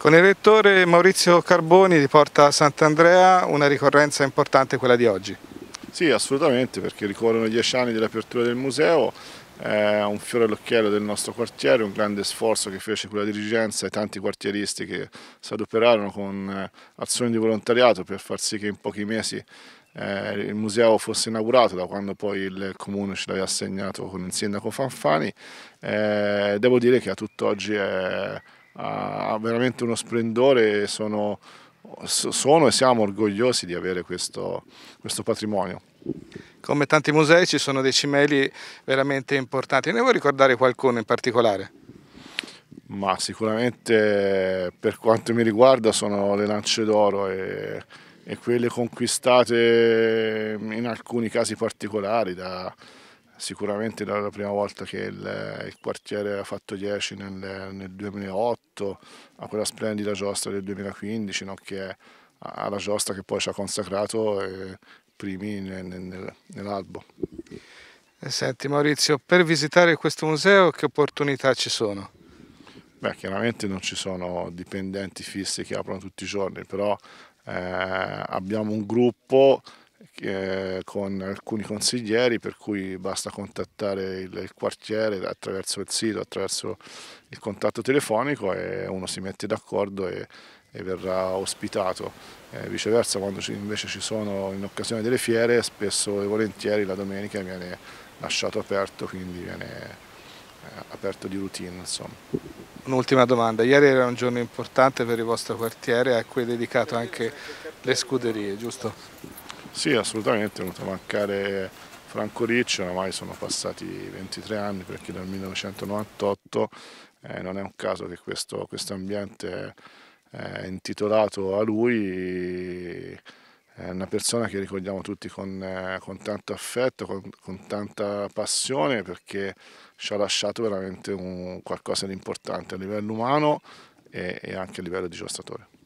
Con il rettore Maurizio Carboni di Porta Sant'Andrea una ricorrenza importante quella di oggi. Sì, assolutamente, perché ricorrono i dieci anni dell'apertura del museo, è un fiore all'occhiello del nostro quartiere, un grande sforzo che fece quella dirigenza e tanti quartieristi che si adoperarono con eh, azioni di volontariato per far sì che in pochi mesi eh, il museo fosse inaugurato da quando poi il comune ce l'aveva assegnato con il sindaco Fanfani. Eh, devo dire che a tutt'oggi è ha veramente uno splendore e sono, sono, e siamo orgogliosi di avere questo, questo patrimonio. Come tanti musei ci sono dei cimeli veramente importanti, ne vuoi ricordare qualcuno in particolare? Ma sicuramente per quanto mi riguarda sono le lance d'oro e, e quelle conquistate in alcuni casi particolari da, sicuramente dalla prima volta che il, il quartiere ha fatto 10 nel, nel, 2008 a quella splendida giostra del 2015 no? che è alla giostra che poi ci ha consacrato eh, primi nel, nel, nell'albo. Eh, senti Maurizio, per visitare questo museo che opportunità ci sono? Beh, chiaramente non ci sono dipendenti fissi che aprono tutti i giorni, però eh, abbiamo un gruppo eh, con alcuni consiglieri per cui basta contattare il, il, quartiere attraverso il sito, attraverso il contatto telefonico e uno si mette d'accordo e, e, verrà ospitato. Eh, viceversa quando ci, invece ci sono in occasione delle fiere spesso e volentieri la domenica viene lasciato aperto, quindi viene eh, aperto di routine. Insomma. Un'ultima domanda, ieri era un giorno importante per il vostro quartiere a cui è dedicato anche le scuderie, giusto? Sì, assolutamente, è venuto a mancare Franco Ricci, oramai sono passati 23 anni perché dal 1998 eh, non è un caso che questo quest ambiente è eh, intitolato a lui, è una persona che ricordiamo tutti con, eh, con tanto affetto, con, con, tanta passione perché ci ha lasciato veramente un, qualcosa di importante a livello umano e, e anche a livello di giostatore.